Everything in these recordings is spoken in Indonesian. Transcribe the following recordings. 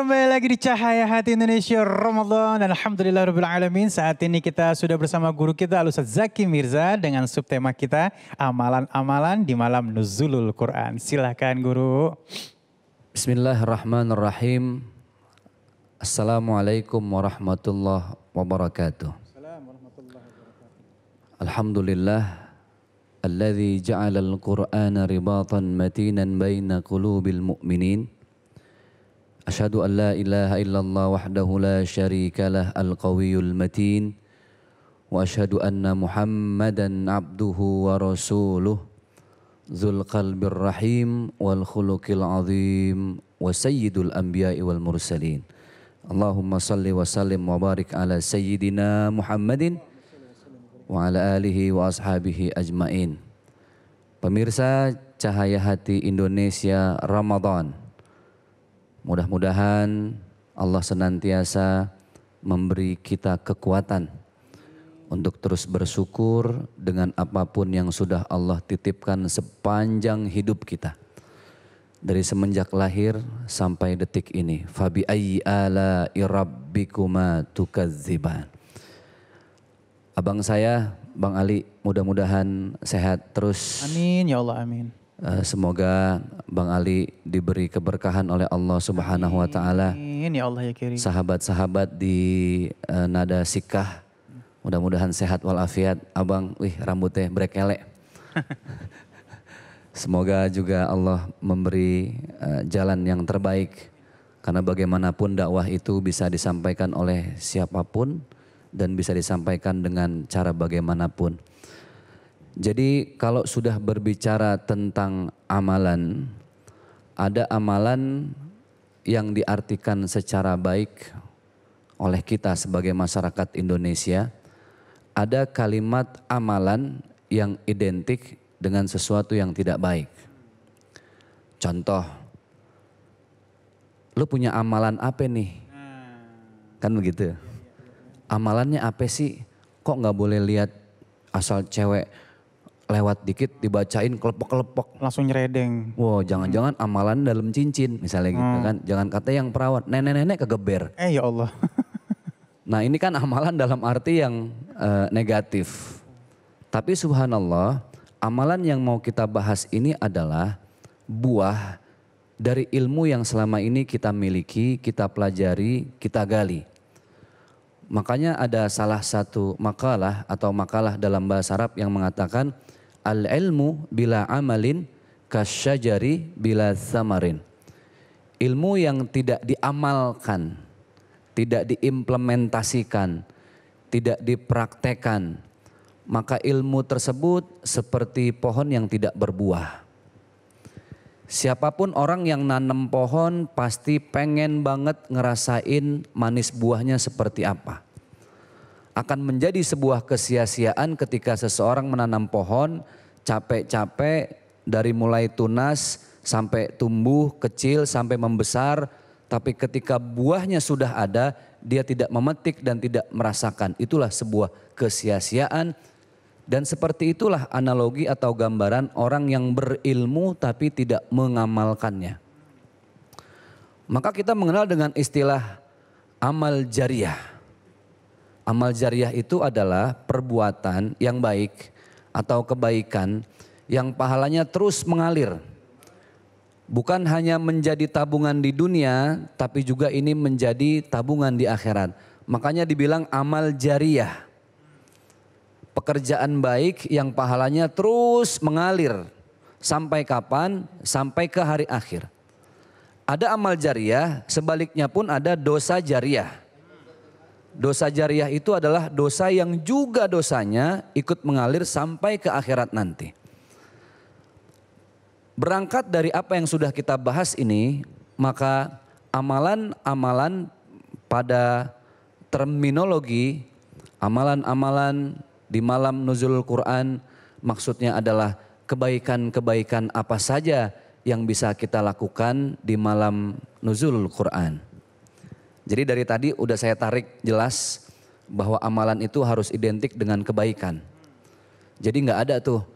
Kembali lagi di Cahaya Hati Indonesia Ramadan dan Alhamdulillah Rabbil Alamin. Saat ini kita sudah bersama guru kita Alusat Zaki Mirza dengan subtema kita Amalan-Amalan di Malam Nuzulul Quran. Silahkan guru. Bismillahirrahmanirrahim. Assalamualaikum warahmatullahi wabarakatuh. Alhamdulillah. Alladhi ja'alal al-Qur'ana ribatan matinan baina qulubil mu'minin. أشهد أن لا إله إلا الله وحده لا شريك له القوي المتين وأشهد أن محمدا عبده ورسوله ذو القلب الرحيم والخلق العظيم وسيد الأنبياء والمرسلين اللهم صل وسلم وبارك على سيدنا محمد وعلى آله وأصحابه أجمعين Pemirsa Cahaya Hati Indonesia Ramadan Mudah-mudahan Allah senantiasa memberi kita kekuatan untuk terus bersyukur dengan apapun yang sudah Allah titipkan sepanjang hidup kita. Dari semenjak lahir sampai detik ini. Fabi ayyi ala irabbikuma tukadziban. Abang saya, Bang Ali, mudah-mudahan sehat terus. Amin ya Allah, amin. Eh, semoga Bang Ali diberi keberkahan oleh Allah Subhanahu wa taala. Ya Allah ya Kirim. Sahabat-sahabat di uh, Nada Sikah mudah-mudahan sehat walafiat. Abang, wih rambutnya brek elek. Semoga juga Allah memberi uh, jalan yang terbaik karena bagaimanapun dakwah itu bisa disampaikan oleh siapapun dan bisa disampaikan dengan cara bagaimanapun. Jadi kalau sudah berbicara tentang amalan, ada amalan yang diartikan secara baik oleh kita sebagai masyarakat Indonesia, ada kalimat amalan yang identik dengan sesuatu yang tidak baik. Contoh, lu punya amalan apa nih? Kan begitu. Amalannya apa sih? Kok nggak boleh lihat asal cewek lewat dikit dibacain kelepok-kelepok. Langsung nyeredeng. Wow, jangan-jangan amalan dalam cincin misalnya gitu hmm. gitu kan. Jangan kata yang perawat, nenek-nenek kegeber. Eh ya Allah. nah ini kan amalan dalam arti yang uh, negatif. Tapi subhanallah, amalan yang mau kita bahas ini adalah buah dari ilmu yang selama ini kita miliki, kita pelajari, kita gali. Makanya ada salah satu makalah atau makalah dalam bahasa Arab yang mengatakan al ilmu bila amalin kasyajari bila samarin. Ilmu yang tidak diamalkan, tidak diimplementasikan, tidak dipraktekan, maka ilmu tersebut seperti pohon yang tidak berbuah. Siapapun orang yang nanam pohon pasti pengen banget ngerasain manis buahnya seperti apa akan menjadi sebuah kesia-siaan ketika seseorang menanam pohon capek-capek dari mulai tunas sampai tumbuh kecil sampai membesar tapi ketika buahnya sudah ada dia tidak memetik dan tidak merasakan itulah sebuah kesia-siaan dan seperti itulah analogi atau gambaran orang yang berilmu tapi tidak mengamalkannya maka kita mengenal dengan istilah amal jariah Amal jariah itu adalah perbuatan yang baik atau kebaikan yang pahalanya terus mengalir. Bukan hanya menjadi tabungan di dunia, tapi juga ini menjadi tabungan di akhirat. Makanya dibilang amal jariah. Pekerjaan baik yang pahalanya terus mengalir. Sampai kapan? Sampai ke hari akhir. Ada amal jariah, sebaliknya pun ada dosa jariah. Dosa jariah itu adalah dosa yang juga dosanya ikut mengalir sampai ke akhirat nanti. Berangkat dari apa yang sudah kita bahas ini, maka amalan-amalan pada terminologi amalan-amalan di malam nuzul Quran maksudnya adalah kebaikan-kebaikan apa saja yang bisa kita lakukan di malam nuzul Quran. Jadi dari tadi udah saya tarik jelas bahwa amalan itu harus identik dengan kebaikan. Jadi nggak ada tuh,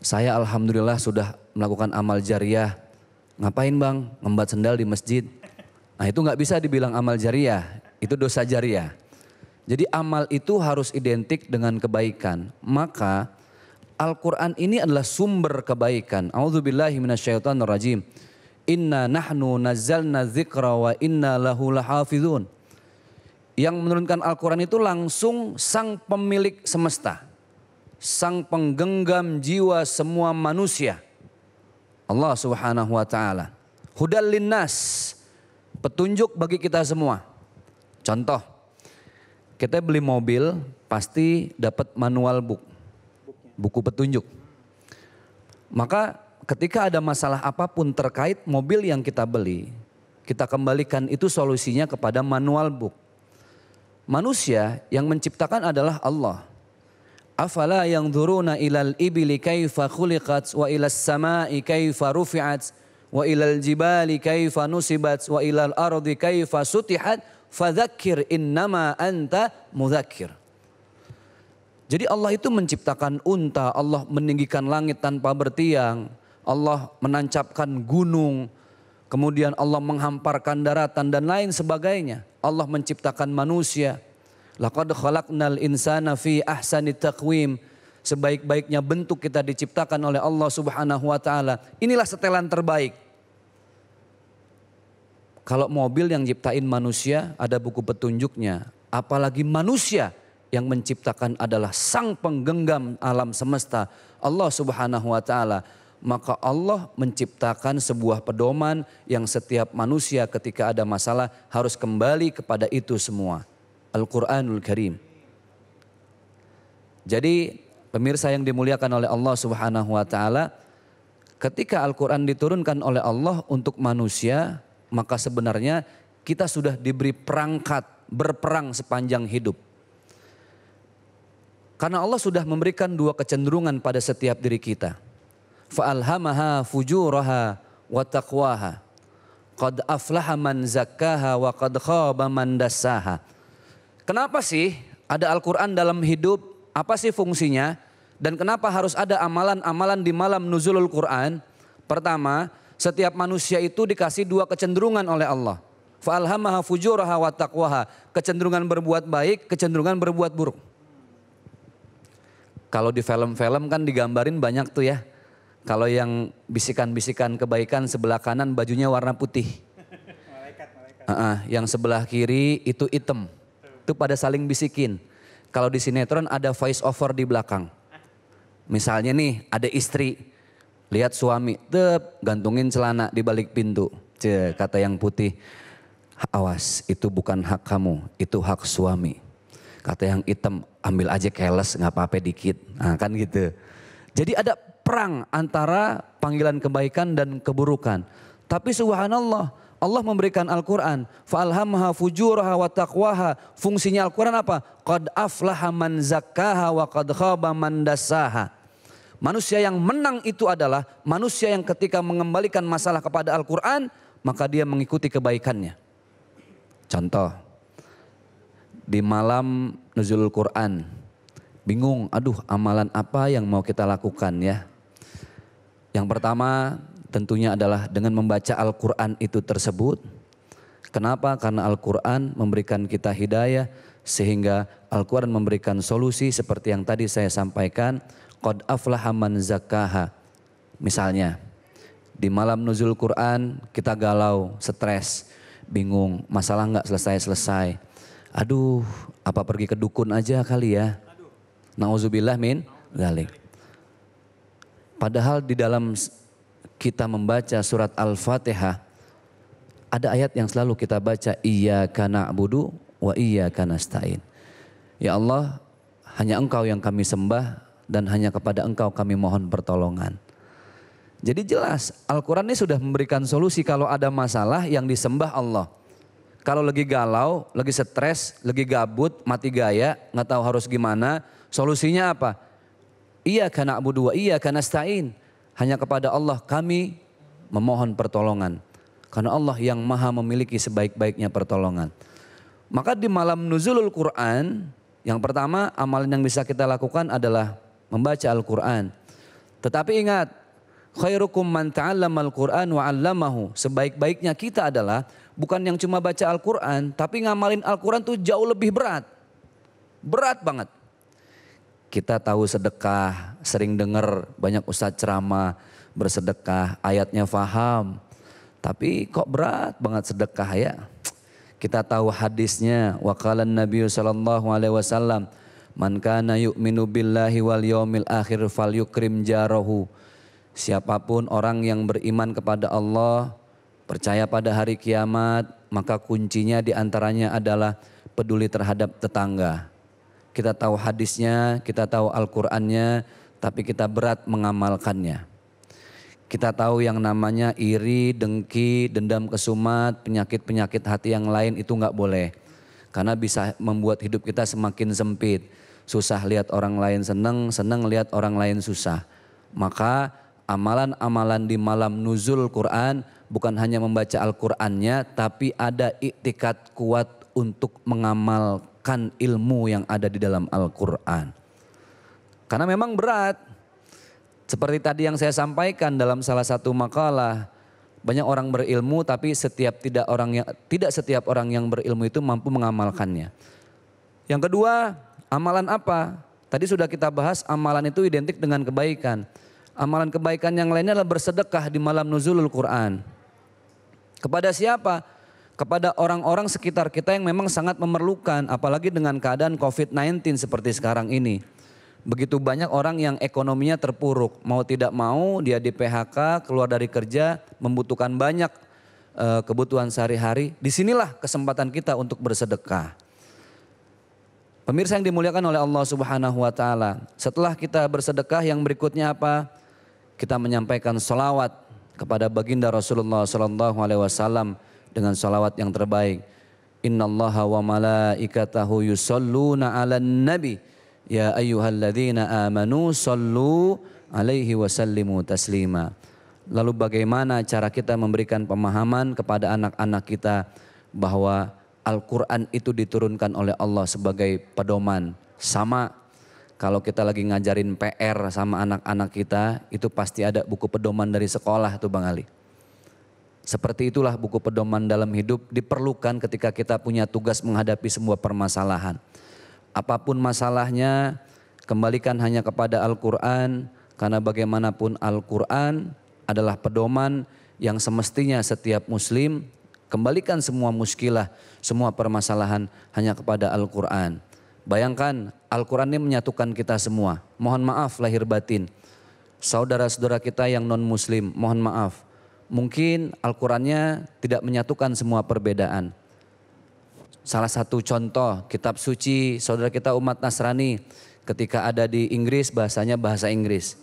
saya alhamdulillah sudah melakukan amal jariah. Ngapain bang? Membat sendal di masjid. Nah itu nggak bisa dibilang amal jariah, itu dosa jariah. Jadi amal itu harus identik dengan kebaikan. Maka Al-Quran ini adalah sumber kebaikan. A'udzubillahiminasyaitanirrajim. rajim Inna nahnu nazzalna dzikra wa inna lahu lahafizun. Yang menurunkan Al-Quran itu langsung sang pemilik semesta. Sang penggenggam jiwa semua manusia. Allah subhanahu wa ta'ala. Hudal linnas. Petunjuk bagi kita semua. Contoh. Kita beli mobil pasti dapat manual book. Buku petunjuk. Maka ketika ada masalah apapun terkait mobil yang kita beli, kita kembalikan itu solusinya kepada manual book. Manusia yang menciptakan adalah Allah. Afala yang dhuruna ilal ibili kaifa khuliqat wa ilas sama'i kaifa rufi'at wa ilal jibali kaifa nusibat wa ilal ardi kaifa sutihat fadhakir innama anta mudhakir. Jadi Allah itu menciptakan unta, Allah meninggikan langit tanpa bertiang, Allah menancapkan gunung, kemudian Allah menghamparkan daratan dan lain sebagainya. Allah menciptakan manusia. Laqad khalaqnal insana fi ahsani taqwim. Sebaik-baiknya bentuk kita diciptakan oleh Allah Subhanahu wa taala. Inilah setelan terbaik. Kalau mobil yang ciptain manusia ada buku petunjuknya, apalagi manusia yang menciptakan adalah sang penggenggam alam semesta Allah Subhanahu wa taala maka Allah menciptakan sebuah pedoman yang setiap manusia ketika ada masalah harus kembali kepada itu semua. Al-Quranul Karim. Jadi pemirsa yang dimuliakan oleh Allah subhanahu wa ta'ala. Ketika Al-Quran diturunkan oleh Allah untuk manusia. Maka sebenarnya kita sudah diberi perangkat berperang sepanjang hidup. Karena Allah sudah memberikan dua kecenderungan pada setiap diri kita fa'alhamaha fujuraha wa taqwaha qad aflaha man zakkaha wa qad khaba man kenapa sih ada Al-Qur'an dalam hidup apa sih fungsinya dan kenapa harus ada amalan-amalan di malam nuzulul Quran pertama setiap manusia itu dikasih dua kecenderungan oleh Allah fa'alhamaha fujuraha wa taqwaha kecenderungan berbuat baik kecenderungan berbuat buruk kalau di film-film kan digambarin banyak tuh ya kalau yang bisikan-bisikan kebaikan sebelah kanan bajunya warna putih. Malaikat, malaikat. Uh -uh, yang sebelah kiri itu hitam. Itu pada saling bisikin. Kalau di sinetron ada voice over di belakang. Misalnya nih ada istri. Lihat suami, tep, gantungin celana di balik pintu. Cie, kata yang putih. Awas, itu bukan hak kamu, itu hak suami. Kata yang hitam, ambil aja keles, nggak apa-apa dikit. Nah, kan gitu. Jadi ada perang antara panggilan kebaikan dan keburukan. Tapi subhanallah, Allah memberikan Al-Quran. fa'alhamha fujuraha wa taqwaha. Fungsinya Al-Quran apa? Qad aflaha man zakkaha wa qad khaba man dasaha. Manusia yang menang itu adalah manusia yang ketika mengembalikan masalah kepada Al-Quran, maka dia mengikuti kebaikannya. Contoh, di malam Nuzulul Quran, bingung, aduh amalan apa yang mau kita lakukan ya. Yang pertama tentunya adalah dengan membaca Al-Quran itu tersebut. Kenapa? Karena Al-Quran memberikan kita hidayah sehingga Al-Quran memberikan solusi seperti yang tadi saya sampaikan. Qad aflaha man zakaha. Misalnya, di malam nuzul Quran kita galau, stres, bingung, masalah nggak selesai-selesai. Aduh, apa pergi ke dukun aja kali ya? Nauzubillah min zalik. Padahal di dalam kita membaca surat Al-Fatihah ada ayat yang selalu kita baca iya karena budu wa iya karena stain. Ya Allah, hanya Engkau yang kami sembah dan hanya kepada Engkau kami mohon pertolongan. Jadi jelas Al-Quran ini sudah memberikan solusi kalau ada masalah yang disembah Allah. Kalau lagi galau, lagi stres, lagi gabut, mati gaya, nggak tahu harus gimana, solusinya apa? Ia Abu dua, Ia iyyaka Stain. Hanya kepada Allah kami memohon pertolongan. Karena Allah yang maha memiliki sebaik-baiknya pertolongan. Maka di malam nuzulul Quran, yang pertama amalan yang bisa kita lakukan adalah membaca Al-Quran. Tetapi ingat, khairukum man Al Quran wa 'allamahu. Sebaik-baiknya kita adalah bukan yang cuma baca Al-Qur'an, tapi ngamalin Al-Qur'an tuh jauh lebih berat. Berat banget. Kita tahu sedekah, sering dengar banyak ustadz ceramah bersedekah, ayatnya faham. Tapi kok berat banget sedekah ya? Kita tahu hadisnya wakalan Nabi sallallahu alaihi wasallam man kana yu'minu billahi wal yomil akhir krim jarohu. Siapapun orang yang beriman kepada Allah, percaya pada hari kiamat, maka kuncinya diantaranya adalah peduli terhadap tetangga. Kita tahu hadisnya, kita tahu Al-Qur'annya, tapi kita berat mengamalkannya. Kita tahu yang namanya iri, dengki, dendam kesumat, penyakit-penyakit hati yang lain itu nggak boleh. Karena bisa membuat hidup kita semakin sempit. Susah lihat orang lain seneng, seneng lihat orang lain susah. Maka amalan-amalan di malam nuzul Quran bukan hanya membaca Al-Qur'annya tapi ada iktikat kuat untuk mengamalkan kan ilmu yang ada di dalam Al-Quran. Karena memang berat. Seperti tadi yang saya sampaikan dalam salah satu makalah, banyak orang berilmu tapi setiap tidak orang yang tidak setiap orang yang berilmu itu mampu mengamalkannya. Yang kedua, amalan apa? Tadi sudah kita bahas amalan itu identik dengan kebaikan. Amalan kebaikan yang lainnya adalah bersedekah di malam nuzulul Quran. Kepada siapa? kepada orang-orang sekitar kita yang memang sangat memerlukan, apalagi dengan keadaan COVID-19 seperti sekarang ini. Begitu banyak orang yang ekonominya terpuruk, mau tidak mau dia di PHK, keluar dari kerja, membutuhkan banyak e, kebutuhan sehari-hari. Disinilah kesempatan kita untuk bersedekah. Pemirsa yang dimuliakan oleh Allah Subhanahu wa Ta'ala, setelah kita bersedekah, yang berikutnya apa? Kita menyampaikan sholawat kepada Baginda Rasulullah Sallallahu Alaihi Wasallam dengan salawat yang terbaik. Inna Allah wa malaikatahu yusalluna ala nabi. Ya ayyuhalladzina amanu sallu alaihi wa taslima. Lalu bagaimana cara kita memberikan pemahaman kepada anak-anak kita bahwa Al-Quran itu diturunkan oleh Allah sebagai pedoman. Sama kalau kita lagi ngajarin PR sama anak-anak kita, itu pasti ada buku pedoman dari sekolah tuh Bang Ali. Seperti itulah buku pedoman dalam hidup diperlukan ketika kita punya tugas menghadapi semua permasalahan. Apapun masalahnya, kembalikan hanya kepada Al-Quran, karena bagaimanapun Al-Quran adalah pedoman yang semestinya setiap Muslim kembalikan semua muskilah, semua permasalahan hanya kepada Al-Quran. Bayangkan Al-Quran ini menyatukan kita semua. Mohon maaf lahir batin. Saudara-saudara kita yang non-muslim, mohon maaf mungkin Al-Qurannya tidak menyatukan semua perbedaan. Salah satu contoh kitab suci saudara kita umat Nasrani ketika ada di Inggris bahasanya bahasa Inggris.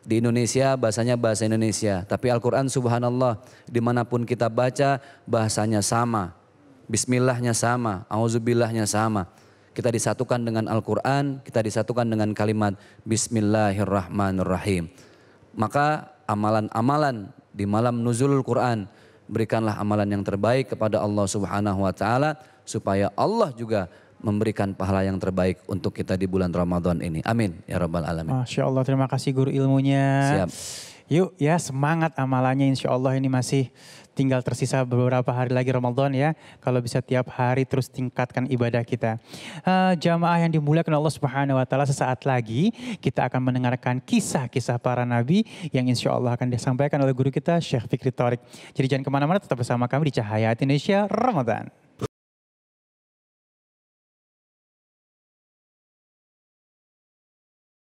Di Indonesia bahasanya bahasa Indonesia. Tapi Al-Quran subhanallah dimanapun kita baca bahasanya sama. Bismillahnya sama, auzubillahnya sama. Kita disatukan dengan Al-Quran, kita disatukan dengan kalimat Bismillahirrahmanirrahim. Maka amalan-amalan di malam Nuzul Quran. Berikanlah amalan yang terbaik kepada Allah Subhanahu wa taala supaya Allah juga memberikan pahala yang terbaik untuk kita di bulan Ramadan ini. Amin ya rabbal alamin. Masya Allah terima kasih guru ilmunya. Siap. Yuk ya semangat amalannya insya Allah ini masih tinggal tersisa beberapa hari lagi Ramadan ya. Kalau bisa tiap hari terus tingkatkan ibadah kita. Uh, jamaah yang dimuliakan Allah Subhanahu wa taala sesaat lagi kita akan mendengarkan kisah-kisah para nabi yang insya Allah akan disampaikan oleh guru kita Syekh Fikri Torik. Jadi jangan kemana-mana tetap bersama kami di Cahaya Indonesia Ramadan.